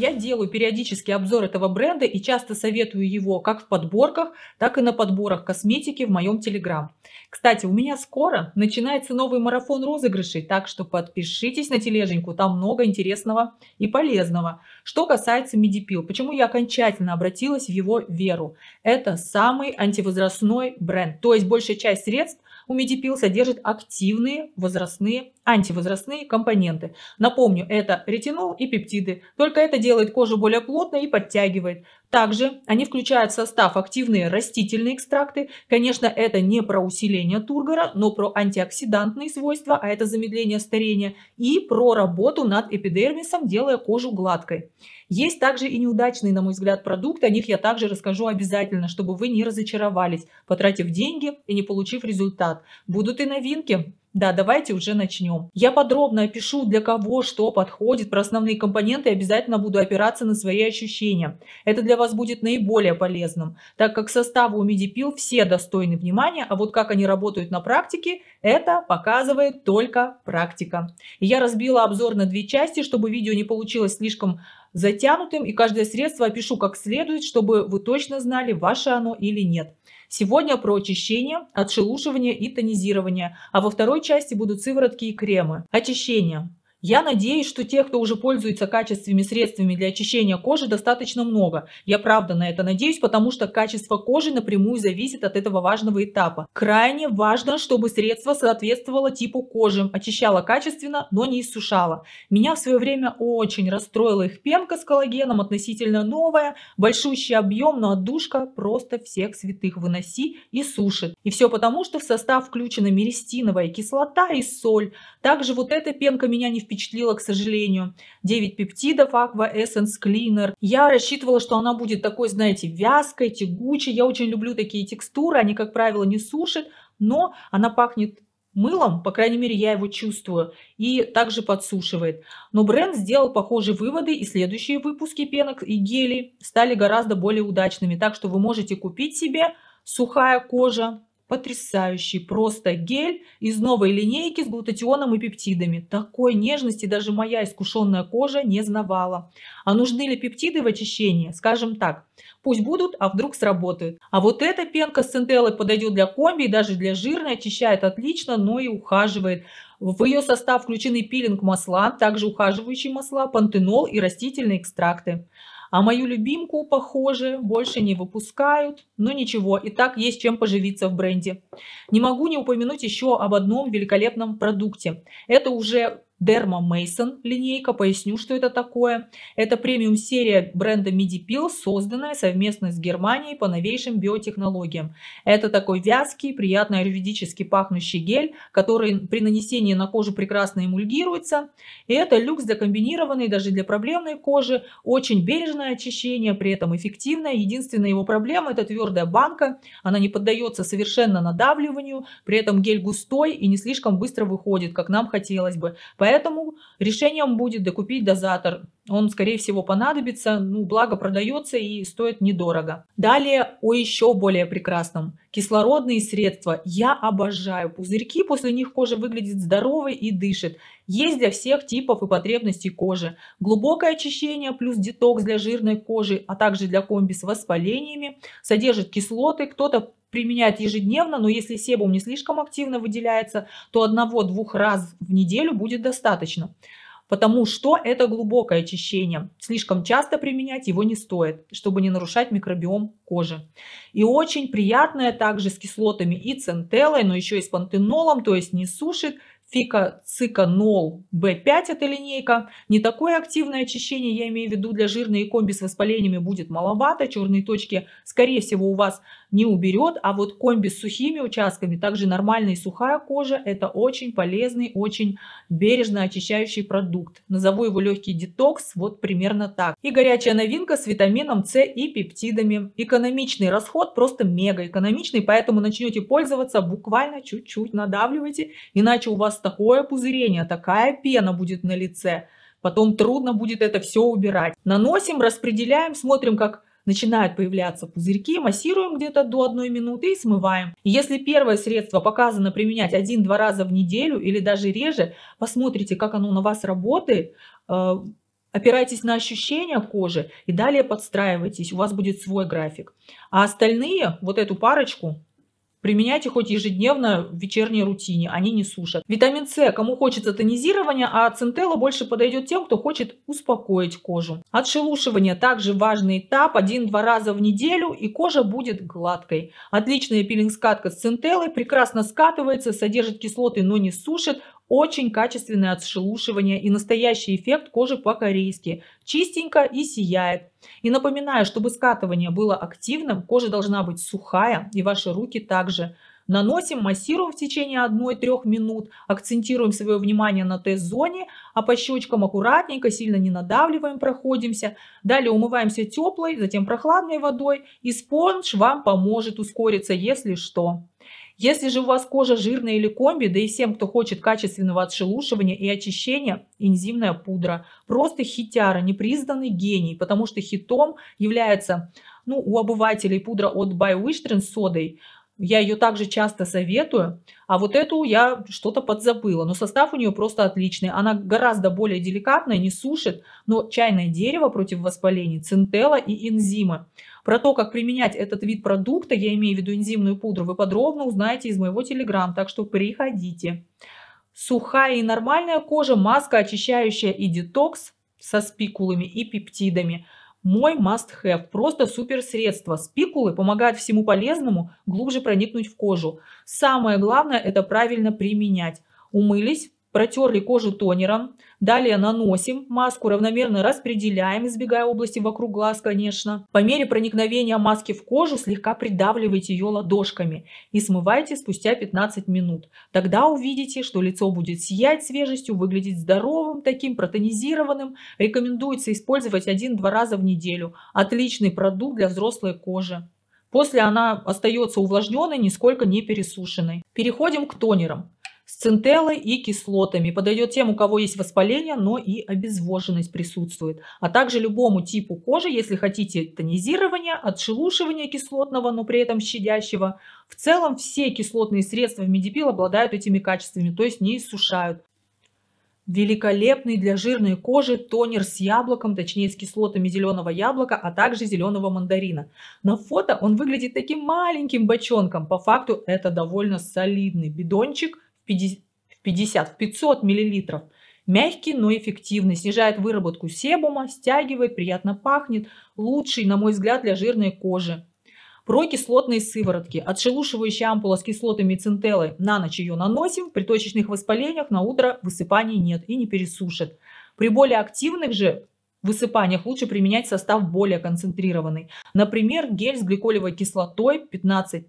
Я делаю периодический обзор этого бренда и часто советую его как в подборках, так и на подборах косметики в моем Телеграм. Кстати, у меня скоро начинается новый марафон розыгрышей, так что подпишитесь на тележеньку, там много интересного и полезного. Что касается Медипил, почему я окончательно обратилась в его веру? Это самый антивозрастной бренд, то есть большая часть средств Умедипил содержит активные возрастные, антивозрастные компоненты. Напомню, это ретинол и пептиды. Только это делает кожу более плотной и подтягивает. Также они включают в состав активные растительные экстракты. Конечно, это не про усиление тургора, но про антиоксидантные свойства, а это замедление старения, и про работу над эпидермисом, делая кожу гладкой. Есть также и неудачные, на мой взгляд, продукты, о них я также расскажу обязательно, чтобы вы не разочаровались, потратив деньги и не получив результат. Будут и новинки, да, давайте уже начнем. Я подробно опишу, для кого что подходит, про основные компоненты и обязательно буду опираться на свои ощущения. Это для вас будет наиболее полезным, так как составы у медипил все достойны внимания, а вот как они работают на практике, это показывает только практика. я разбила обзор на две части, чтобы видео не получилось слишком затянутым, и каждое средство опишу как следует, чтобы вы точно знали, ваше оно или нет. Сегодня про очищение, отшелушивание и тонизирование, а во второй части будут сыворотки и кремы. Очищение. Я надеюсь, что тех, кто уже пользуется качественными средствами для очищения кожи, достаточно много. Я правда на это надеюсь, потому что качество кожи напрямую зависит от этого важного этапа. Крайне важно, чтобы средство соответствовало типу кожи, очищало качественно, но не иссушало. Меня в свое время очень расстроила их пенка с коллагеном, относительно новая, большущий объем, но отдушка просто всех святых выноси и сушит. И все потому, что в состав включена мерестиновая кислота и соль. Также вот эта пенка меня не впечатлила, к сожалению. 9 пептидов Aqua Essence Cleaner. Я рассчитывала, что она будет такой, знаете, вязкой, тягучей. Я очень люблю такие текстуры, они, как правило, не сушат, но она пахнет мылом, по крайней мере, я его чувствую, и также подсушивает. Но бренд сделал похожие выводы, и следующие выпуски пенок и гелей стали гораздо более удачными. Так что вы можете купить себе сухая кожа потрясающий просто гель из новой линейки с глутатионом и пептидами. Такой нежности даже моя искушенная кожа не знавала. А нужны ли пептиды в очищении? Скажем так, пусть будут, а вдруг сработают. А вот эта пенка с центеллой подойдет для комби и даже для жирной, очищает отлично, но и ухаживает. В ее состав включены пилинг масла, также ухаживающие масла, пантенол и растительные экстракты. А мою любимку, похоже, больше не выпускают. Но ничего, и так есть чем поживиться в бренде. Не могу не упомянуть еще об одном великолепном продукте. Это уже Derma Mason линейка. Поясню, что это такое. Это премиум серия бренда Medipil, созданная совместно с Германией по новейшим биотехнологиям. Это такой вязкий, приятно аюрведически пахнущий гель, который при нанесении на кожу прекрасно эмульгируется. И это люкс для комбинированной, даже для проблемной кожи. Очень бережное очищение, при этом эффективное. Единственная его проблема – это твердая банка. Она не поддается совершенно надавливанию. При этом гель густой и не слишком быстро выходит, как нам хотелось бы. Поэтому Поэтому решением будет докупить дозатор он, скорее всего, понадобится, ну, благо продается и стоит недорого. Далее о еще более прекрасном. Кислородные средства. Я обожаю пузырьки, после них кожа выглядит здоровой и дышит. Есть для всех типов и потребностей кожи. Глубокое очищение плюс детокс для жирной кожи, а также для комби с воспалениями. Содержит кислоты, кто-то применяет ежедневно, но если себум не слишком активно выделяется, то одного-двух раз в неделю будет достаточно потому что это глубокое очищение. Слишком часто применять его не стоит, чтобы не нарушать микробиом кожи. И очень приятное также с кислотами и центелой, но еще и с пантенолом, то есть не сушит, фика, цика, нол, B5 это линейка. Не такое активное очищение, я имею в виду, для жирной и комби с воспалениями будет маловато. Черные точки, скорее всего, у вас не уберет. А вот комби с сухими участками, также нормальная и сухая кожа, это очень полезный, очень бережно очищающий продукт. Назову его легкий детокс, вот примерно так. И горячая новинка с витамином С и пептидами. Экономичный расход, просто мега экономичный, поэтому начнете пользоваться буквально чуть-чуть надавливайте, иначе у вас такое пузырение, такая пена будет на лице. Потом трудно будет это все убирать. Наносим, распределяем, смотрим, как начинают появляться пузырьки, массируем где-то до одной минуты и смываем. Если первое средство показано применять один-два раза в неделю или даже реже, посмотрите, как оно на вас работает, э, опирайтесь на ощущения кожи и далее подстраивайтесь, у вас будет свой график. А остальные, вот эту парочку, Применяйте хоть ежедневно в вечерней рутине, они не сушат. Витамин С, кому хочется тонизирования, а центелла больше подойдет тем, кто хочет успокоить кожу. Отшелушивание также важный этап, один-два раза в неделю и кожа будет гладкой. Отличная пилинг-скатка с центеллой, прекрасно скатывается, содержит кислоты, но не сушит, очень качественное отшелушивание и настоящий эффект кожи по-корейски. Чистенько и сияет. И напоминаю, чтобы скатывание было активным, кожа должна быть сухая и ваши руки также. Наносим, массируем в течение 1-3 минут, акцентируем свое внимание на Т-зоне, а по щечкам аккуратненько, сильно не надавливаем, проходимся. Далее умываемся теплой, затем прохладной водой и спонж вам поможет ускориться, если что. Если же у вас кожа жирная или комби, да и всем, кто хочет качественного отшелушивания и очищения, энзимная пудра. Просто хитяра, непризнанный гений, потому что хитом является ну, у обывателей пудра от By Wishtrend с содой – я ее также часто советую, а вот эту я что-то подзабыла. Но состав у нее просто отличный. Она гораздо более деликатная, не сушит, но чайное дерево против воспалений, центела и энзимы. Про то, как применять этот вид продукта, я имею в виду энзимную пудру, вы подробно узнаете из моего телеграм, так что приходите. Сухая и нормальная кожа, маска очищающая и детокс со спикулами и пептидами – мой must-have, просто супер средство. Спикулы помогают всему полезному глубже проникнуть в кожу. Самое главное это правильно применять. Умылись, протерли кожу тонером. Далее наносим, маску равномерно распределяем, избегая области вокруг глаз, конечно. По мере проникновения маски в кожу слегка придавливайте ее ладошками и смывайте спустя 15 минут. Тогда увидите, что лицо будет сиять свежестью, выглядеть здоровым, таким протонизированным. Рекомендуется использовать один-два раза в неделю. Отличный продукт для взрослой кожи. После она остается увлажненной, нисколько не пересушенной. Переходим к тонерам с центеллой и кислотами. Подойдет тем, у кого есть воспаление, но и обезвоженность присутствует. А также любому типу кожи, если хотите тонизирования, отшелушивания кислотного, но при этом щадящего. В целом все кислотные средства в медипил обладают этими качествами, то есть не иссушают. Великолепный для жирной кожи тонер с яблоком, точнее с кислотами зеленого яблока, а также зеленого мандарина. На фото он выглядит таким маленьким бочонком. По факту это довольно солидный бидончик – в 50, в 500 миллилитров. Мягкий, но эффективный, снижает выработку себума, стягивает, приятно пахнет. Лучший, на мой взгляд, для жирной кожи. Про кислотные сыворотки. Отшелушивающая ампула с кислотами цинтеллы. На ночь ее наносим. При точечных воспалениях на утро высыпаний нет и не пересушит. При более активных же высыпаниях лучше применять состав более концентрированный. Например, гель с гликолевой кислотой 15%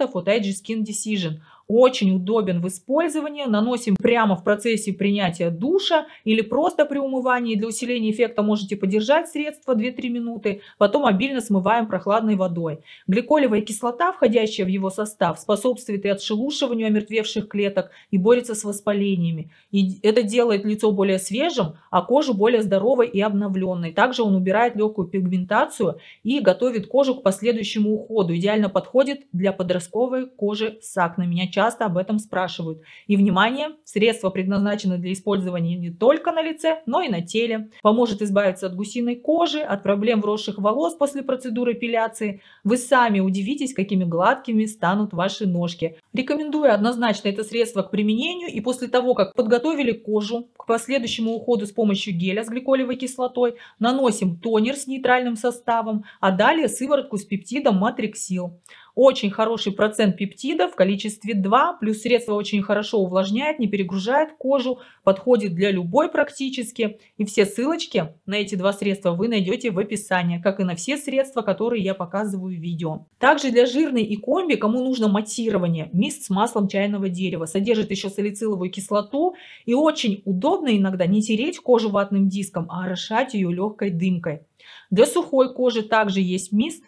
от Edge Skin Decision очень удобен в использовании. Наносим прямо в процессе принятия душа или просто при умывании. Для усиления эффекта можете подержать средство 2-3 минуты, потом обильно смываем прохладной водой. Гликолевая кислота, входящая в его состав, способствует и отшелушиванию омертвевших клеток и борется с воспалениями. И это делает лицо более свежим, а кожу более здоровой и обновленной. Также он убирает легкую пигментацию и готовит кожу к последующему уходу. Идеально подходит для подростковой кожи с акне. Меня часто часто об этом спрашивают. И, внимание, средство предназначено для использования не только на лице, но и на теле. Поможет избавиться от гусиной кожи, от проблем вросших волос после процедуры эпиляции. Вы сами удивитесь, какими гладкими станут ваши ножки. Рекомендую однозначно это средство к применению и после того, как подготовили кожу к последующему уходу с помощью геля с гликолевой кислотой, наносим тонер с нейтральным составом, а далее сыворотку с пептидом матриксил. Очень хороший процент пептидов, в количестве 2, плюс средство очень хорошо увлажняет, не перегружает кожу, подходит для любой практически. И все ссылочки на эти два средства вы найдете в описании, как и на все средства, которые я показываю в видео. Также для жирной и комби, кому нужно матирование, мист с маслом чайного дерева, содержит еще салициловую кислоту и очень удобно иногда не тереть кожу ватным диском, а орошать ее легкой дымкой. Для сухой кожи также есть мист,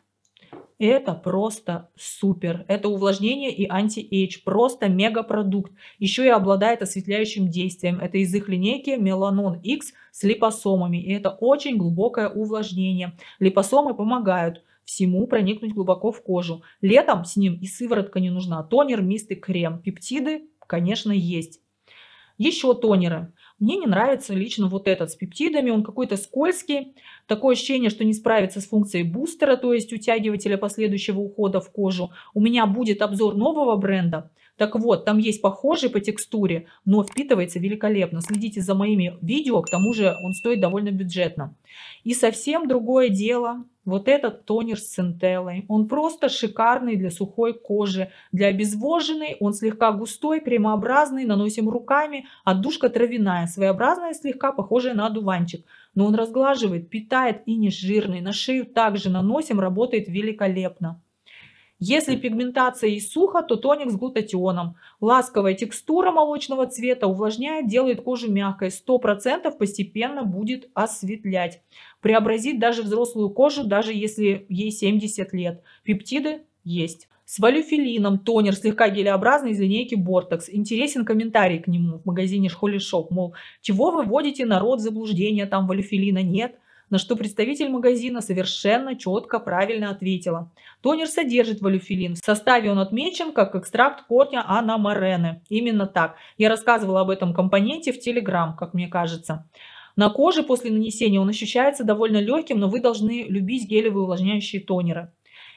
это просто супер. Это увлажнение и анти-эйдж. Просто мега-продукт. Еще и обладает осветляющим действием. Это из их линейки Меланон X с липосомами. И это очень глубокое увлажнение. Липосомы помогают всему проникнуть глубоко в кожу. Летом с ним и сыворотка не нужна. Тонер, мист и крем. Пептиды, конечно, есть. Еще тонеры. Мне не нравится лично вот этот с пептидами, он какой-то скользкий. Такое ощущение, что не справится с функцией бустера, то есть утягивателя последующего ухода в кожу. У меня будет обзор нового бренда, так вот, там есть похожий по текстуре, но впитывается великолепно. Следите за моими видео, к тому же он стоит довольно бюджетно. И совсем другое дело, вот этот тонер с центеллой. Он просто шикарный для сухой кожи. Для обезвоженной он слегка густой, прямообразный, наносим руками. Отдушка травяная, своеобразная, слегка похожая на одуванчик. Но он разглаживает, питает и не жирный. На шею также наносим, работает великолепно. Если пигментация и сухо, то тоник с глутатионом. Ласковая текстура молочного цвета увлажняет, делает кожу мягкой. 100% постепенно будет осветлять. Преобразит даже взрослую кожу, даже если ей 70 лет. Пептиды есть. С валюфилином тонер слегка гелеобразный из линейки Бортекс. Интересен комментарий к нему в магазине Шхоли Шоп, мол, чего вы вводите народ в заблуждение, там валюфилина нет на что представитель магазина совершенно четко правильно ответила. Тонер содержит валюфилин. В составе он отмечен как экстракт корня аномарены. Именно так. Я рассказывала об этом компоненте в Телеграм, как мне кажется. На коже после нанесения он ощущается довольно легким, но вы должны любить гелевые увлажняющие тонеры.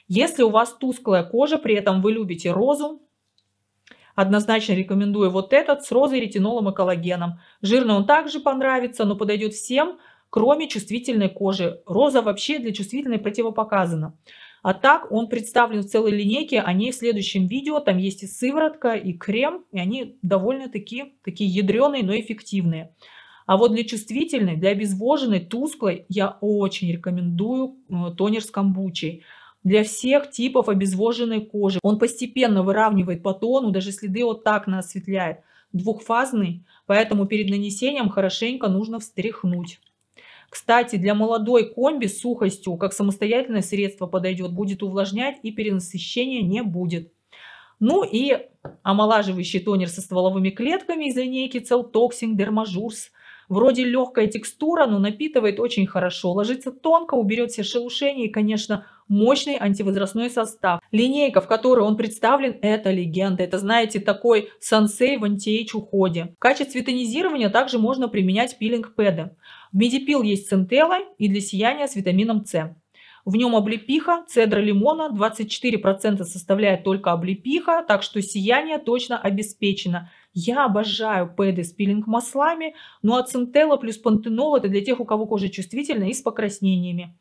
Если у вас тусклая кожа, при этом вы любите розу, Однозначно рекомендую вот этот с розой, ретинолом и коллагеном. Жирный он также понравится, но подойдет всем, кроме чувствительной кожи. Роза вообще для чувствительной противопоказана. А так он представлен в целой линейке, о ней в следующем видео. Там есть и сыворотка, и крем, и они довольно-таки такие ядреные, но эффективные. А вот для чувствительной, для обезвоженной, тусклой я очень рекомендую э, тонер с камбучей. Для всех типов обезвоженной кожи. Он постепенно выравнивает по тону, даже следы вот так она осветляет. Двухфазный, поэтому перед нанесением хорошенько нужно встряхнуть. Кстати, для молодой комби с сухостью, как самостоятельное средство подойдет, будет увлажнять и перенасыщения не будет. Ну и омолаживающий тонер со стволовыми клетками из линейки Cell Toxin Dermajurs. Вроде легкая текстура, но напитывает очень хорошо. Ложится тонко, уберет все шелушения и, конечно, мощный антивозрастной состав. Линейка, в которой он представлен, это легенда. Это, знаете, такой сансей в антиэйч уходе. В качестве тонизирования также можно применять пилинг пэда. В медипил есть центелла и для сияния с витамином С. В нем облепиха, цедра лимона, 24% составляет только облепиха, так что сияние точно обеспечено. Я обожаю пэды с пилинг маслами, ну а центелла плюс пантенол это для тех, у кого кожа чувствительна и с покраснениями.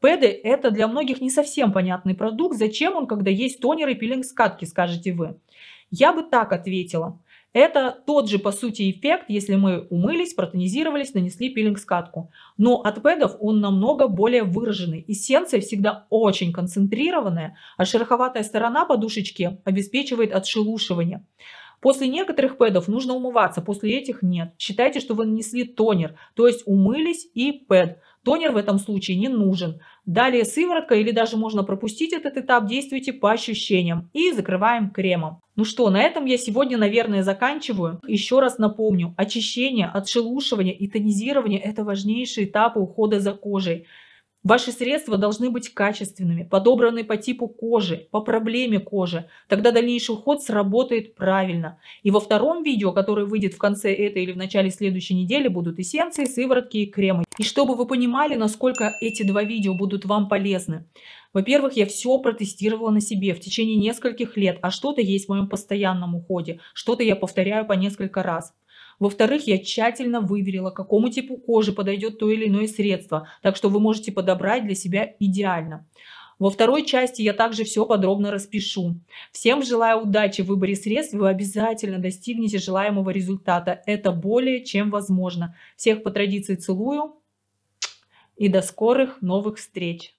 Пэды – это для многих не совсем понятный продукт. Зачем он, когда есть тонер и пилинг скатки, скажете вы? Я бы так ответила. Это тот же, по сути, эффект, если мы умылись, протонизировались, нанесли пилинг-скатку. Но от пэдов он намного более выраженный. Эссенция всегда очень концентрированная, а шероховатая сторона подушечки обеспечивает отшелушивание. После некоторых пэдов нужно умываться, после этих нет. Считайте, что вы нанесли тонер, то есть умылись и пэд. Тонер в этом случае не нужен. Далее сыворотка или даже можно пропустить этот этап, действуйте по ощущениям и закрываем кремом. Ну что, на этом я сегодня, наверное, заканчиваю. Еще раз напомню, очищение, отшелушивание и тонизирование – это важнейшие этапы ухода за кожей. Ваши средства должны быть качественными, подобраны по типу кожи, по проблеме кожи. Тогда дальнейший уход сработает правильно. И во втором видео, которое выйдет в конце этой или в начале следующей недели, будут эссенции, сыворотки и кремы. И чтобы вы понимали, насколько эти два видео будут вам полезны. Во-первых, я все протестировала на себе в течение нескольких лет, а что-то есть в моем постоянном уходе, что-то я повторяю по несколько раз. Во-вторых, я тщательно выверила, какому типу кожи подойдет то или иное средство, так что вы можете подобрать для себя идеально. Во второй части я также все подробно распишу. Всем желаю удачи в выборе средств, вы обязательно достигнете желаемого результата. Это более чем возможно. Всех по традиции целую и до скорых новых встреч!